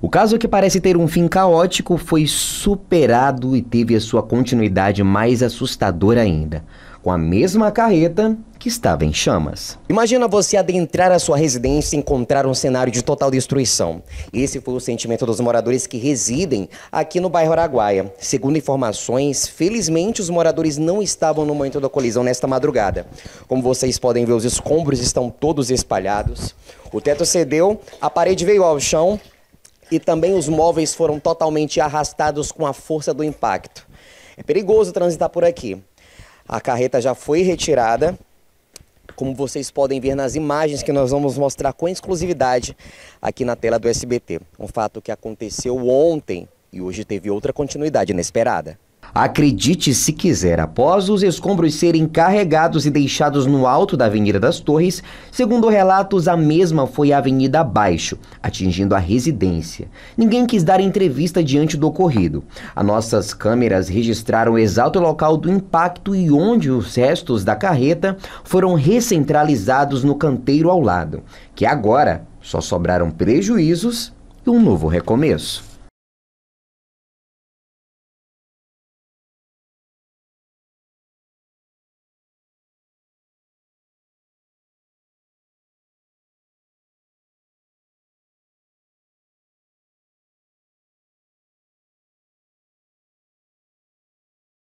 O caso que parece ter um fim caótico foi superado e teve a sua continuidade mais assustadora ainda, com a mesma carreta que estava em chamas. Imagina você adentrar a sua residência e encontrar um cenário de total destruição. Esse foi o sentimento dos moradores que residem aqui no bairro Araguaia. Segundo informações, felizmente os moradores não estavam no momento da colisão nesta madrugada. Como vocês podem ver, os escombros estão todos espalhados. O teto cedeu, a parede veio ao chão e também os móveis foram totalmente arrastados com a força do impacto. É perigoso transitar por aqui. A carreta já foi retirada. Como vocês podem ver nas imagens que nós vamos mostrar com exclusividade aqui na tela do SBT. Um fato que aconteceu ontem e hoje teve outra continuidade inesperada. Acredite se quiser, após os escombros serem carregados e deixados no alto da Avenida das Torres, segundo relatos, a mesma foi a avenida abaixo, atingindo a residência. Ninguém quis dar entrevista diante do ocorrido. As nossas câmeras registraram o exato local do impacto e onde os restos da carreta foram recentralizados no canteiro ao lado, que agora só sobraram prejuízos e um novo recomeço.